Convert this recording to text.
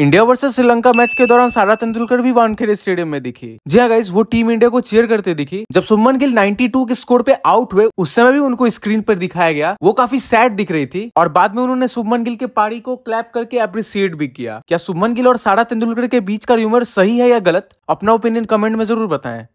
India versus Sri Lanka match के दौरान सारा तेंदुलकर भी वानखेड़े स्टेडियम में दिखी जी हाँ गाइस वो टीम इंडिया को चेयर करते दिखी जब सुमन गिल 92 के स्कोर पे आउट हुए उस समय भी उनको स्क्रीन पर दिखाया गया वो काफी सैड दिख रही थी और बाद में उन्होंने सुमन गिल के पारी को क्लैप करके अप्रिसिएट भी किया क्या सुमन गिल और सारा तेंदुलकर के बीच का यूमर सही है या गलत अपना ओपिनियन कमेंट में जरूर बताए